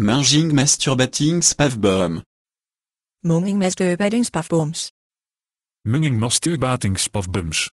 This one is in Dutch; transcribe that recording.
Munging masturbating spavbom Munging masturbating spafbooms. Munging masturbating spafbooms.